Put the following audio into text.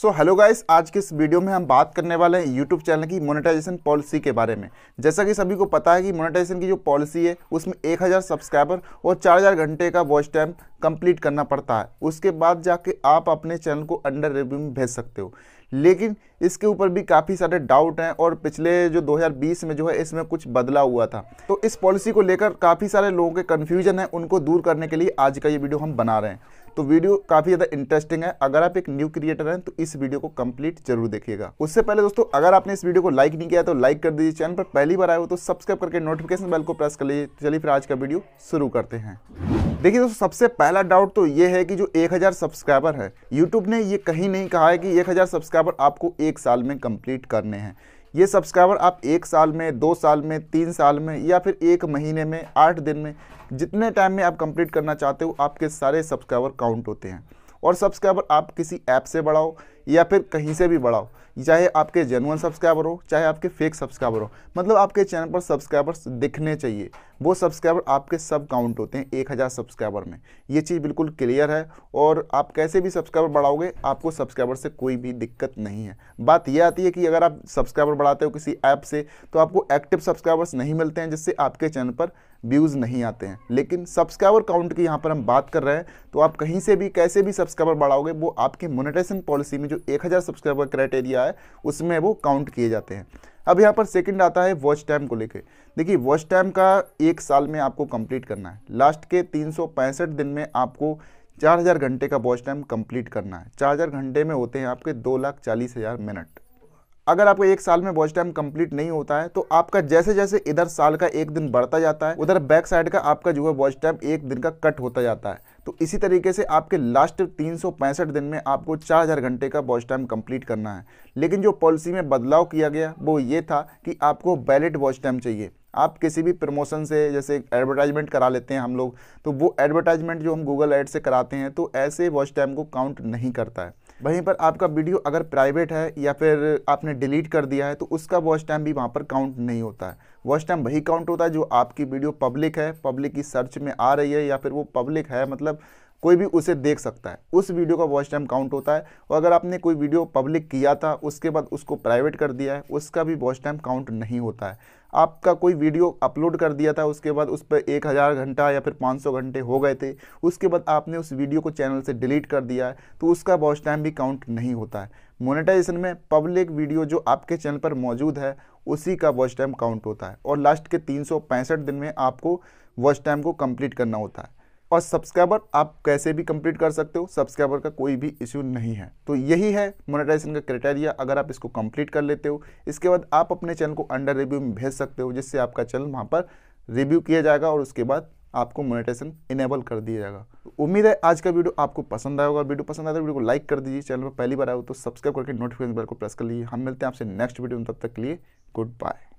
so hello guys आज के इस वीडियो में हम बात करने वाले हैं यूट्यूब चैनल की मोनेटाइजेशन पॉलिसी के बारे में जैसा कि सभी को पता है कि मोनेटाइजेशन की जो पॉलिसी है उसमें 1000 सब्सक्राइबर और 4000 घंटे का वॉच टाइम कंप्लीट करना पड़ता है उसके बाद जाके आप अपने चैनल को अंडर रिव्यू में भेज सकते हो लेकिन इसके ऊपर भी काफ़ी सारे डाउट हैं और पिछले जो 2020 में जो है इसमें कुछ बदला हुआ था तो इस पॉलिसी को लेकर काफ़ी सारे लोगों के कन्फ्यूजन है उनको दूर करने के लिए आज का ये वीडियो हम बना रहे हैं तो वीडियो काफ़ी ज़्यादा इंटरेस्टिंग है अगर आप एक न्यू क्रिएटर हैं तो इस वीडियो को कंप्लीट जरूर देखिएगा उससे पहले दोस्तों अगर आपने इस वीडियो को लाइक नहीं किया तो लाइक कर दीजिए चैनल पर पहली बार आए हो तो सब्सक्राइब करके नोटिफिकेशन बेल को प्रेस कर लीजिए चलिए फिर आज का वीडियो शुरू करते हैं देखिए दोस्तों सबसे पहला डाउट तो ये है कि जो 1000 सब्सक्राइबर है यूट्यूब ने ये कहीं नहीं कहा है कि 1000 सब्सक्राइबर आपको एक साल में कंप्लीट करने हैं ये सब्सक्राइबर आप एक साल में दो साल में तीन साल में या फिर एक महीने में आठ दिन में जितने टाइम में आप कंप्लीट करना चाहते हो आपके सारे सब्सक्राइबर काउंट होते हैं और सब्सक्राइबर आप किसी ऐप से बढ़ाओ या फिर कहीं से भी बढ़ाओ चाहे आपके जेनुअन सब्सक्राइबर हो चाहे आपके फेक सब्सक्राइबर हो मतलब आपके चैनल पर सब्सक्राइबर्स दिखने चाहिए वो सब्सक्राइबर आपके सब काउंट होते हैं एक हज़ार सब्सक्राइबर में ये चीज़ बिल्कुल क्लियर है और आप कैसे भी सब्सक्राइबर बढ़ाओगे आपको सब्सक्राइबर से कोई भी दिक्कत नहीं है बात यह आती है कि अगर आप सब्सक्राइबर बढ़ाते हो किसी ऐप से तो आपको एक्टिव सब्सक्राइबर्स नहीं मिलते हैं जिससे आपके चैनल पर व्यूज़ नहीं आते हैं लेकिन सब्सक्राइबर काउंट की यहाँ पर हम बात कर रहे हैं तो आप कहीं से भी कैसे भी सब्सक्राइबर बढ़ाओगे वो आपकी मोनिटेशन पॉलिसी में जो हज़ार सब्सक्राइबर क्राइटेरिया है उसमें वो काउंट किए जाते हैं अब यहाँ पर सेकंड आता है वॉच टाइम को लेके देखिए वॉच टाइम का एक साल में आपको कंप्लीट करना है लास्ट के तीन दिन में आपको 4000 घंटे का वॉच टाइम कंप्लीट करना है 4000 घंटे में होते हैं आपके दो लाख चालीस हज़ार मिनट अगर आपको एक साल में वॉच टाइम कंप्लीट नहीं होता है तो आपका जैसे जैसे इधर साल का एक दिन बढ़ता जाता है उधर बैक साइड का आपका जो है वॉच टाइम एक दिन का कट होता जाता है तो इसी तरीके से आपके लास्ट तीन दिन में आपको 4000 घंटे का वॉच टाइम कंप्लीट करना है लेकिन जो पॉलिसी में बदलाव किया गया वो ये था कि आपको बैलेट वॉच टाइम चाहिए आप किसी भी प्रमोशन से जैसे एडवर्टाइजमेंट करा लेते हैं हम लोग तो वो एडवर्टाइजमेंट जो हम गूगल ऐड से कराते हैं तो ऐसे वॉच टाइम को काउंट नहीं करता है वहीं पर आपका वीडियो अगर प्राइवेट है या फिर आपने डिलीट कर दिया है तो उसका वॉच टाइम भी वहाँ पर काउंट नहीं होता है वॉच टाइम वही काउंट होता है जो आपकी वीडियो पब्लिक है पब्लिक की सर्च में आ रही है या फिर वो पब्लिक है मतलब कोई भी उसे देख सकता है उस वीडियो का वॉच टाइम काउंट होता है और अगर आपने कोई वीडियो पब्लिक किया था उसके बाद उसको प्राइवेट कर दिया है उसका भी वॉच टाइम काउंट नहीं होता है आपका कोई वीडियो अपलोड कर दिया था उसके बाद उस पर एक हज़ार घंटा या फिर 500 घंटे हो गए थे उसके बाद आपने उस वीडियो को चैनल से डिलीट कर दिया है तो उसका वॉच टाइम भी काउंट नहीं होता है मोनेटाइजेशन में पब्लिक वीडियो जो आपके चैनल पर मौजूद है उसी का वॉच टाइम काउंट होता है और लास्ट के तीन दिन में आपको वॉच टाइम को कम्प्लीट करना होता है और सब्सक्राइबर आप कैसे भी कंप्लीट कर सकते हो सब्सक्राइबर का कोई भी इश्यू नहीं है तो यही है मोनेटाइजेशन का क्राइटेरिया अगर आप इसको कंप्लीट कर लेते हो इसके बाद आप अपने चैनल को अंडर रिव्यू में भेज सकते हो जिससे आपका चैनल वहाँ पर रिव्यू किया जाएगा और उसके बाद आपको मोनेटाइजेशन इनेबल कर दिया जाएगा तो उम्मीद है आज का वीडियो आपको पसंद आया होगा वीडियो पसंद आया तो वीडियो को लाइक कर दीजिए चैनल पर पहली बार आए तो सब्सक्राइब करके नोटिफिकेशन बेल को प्रेस कर लीजिए हम मिलते हैं आपसे नेक्स्ट वीडियो में तब तक के लिए गुड बाय